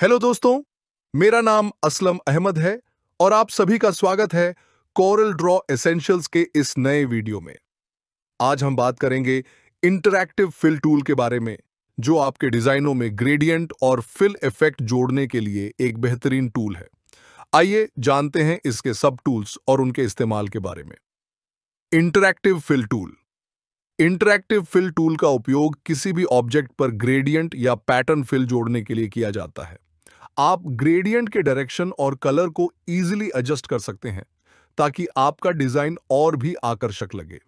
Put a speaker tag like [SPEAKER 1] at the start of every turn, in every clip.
[SPEAKER 1] hello दोस्तों मेरा नाम असलम अहमद है और आप सभी का स्वागत है कोरल ड्रॉ एसेंशियल्स के इस नए वीडियो में आज हम बात करेंगे इंटरैक्टिव फिल टूल के बारे में जो आपके डिजाइनों में ग्रेडियंट और फिल इफेक्ट जोड़ने के लिए एक बेहतरीन टूल है आइए जानते हैं इसके सब टूल्स और उनके इस्तेमाल के बारे में interactive fill tool interactive fill tool का उपयोग किसी भी ऑब्जेक्ट पर ग्रेडियंट या पैटर्न फिल जोड़ने के लिए किया जाता है आप ग्रेडियंट के डायरेक्शन और कलर को इजीली एडजस्ट कर सकते हैं ताकि आपका डिजाइन और भी आकर्षक लगे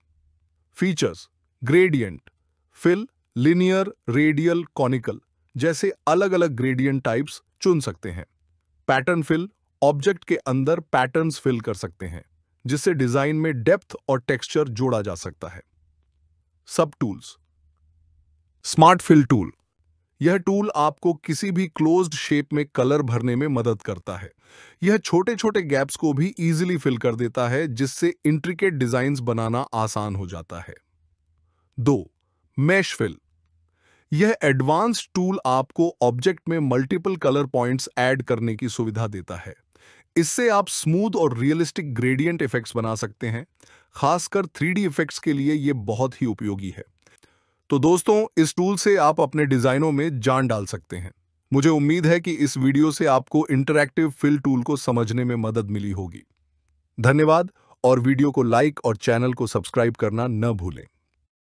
[SPEAKER 1] features gradient fill linear radial conical जैसे अलग अलग ग्रेडियंट टाइप्स चुन सकते हैं पैटर्न फिल ऑब्जेक्ट के अंदर पैटर्न्स फिल कर सकते हैं जिससे डिजाइन में डेप्थ और टेक्सचर जोड़ा जा सकता है सब टूल्स स्मार्ट फिल टूल यह टूल आपको किसी भी क्लोज्ड शेप में कलर भरने में मदद करता है यह छोटे छोटे गैप्स को भी इजीली फिल कर देता है जिससे इंट्रिकेट डिजाइंस बनाना आसान हो जाता है दो मैश फिल यह एडवांस टूल आपको ऑब्जेक्ट में मल्टीपल कलर पॉइंट्स ऐड करने की सुविधा देता है इससे आप स्मूथ और रियलिस्टिक ग्रेडियंट इफेक्ट्स बना सकते हैं खासकर थ्री इफेक्ट्स के लिए यह बहुत ही उपयोगी है तो दोस्तों इस टूल से आप अपने डिज़ाइनों में जान डाल सकते हैं मुझे उम्मीद है कि इस वीडियो से आपको इंटरैक्टिव फिल टूल को समझने में मदद मिली होगी धन्यवाद और वीडियो को लाइक और चैनल को सब्सक्राइब करना न भूलें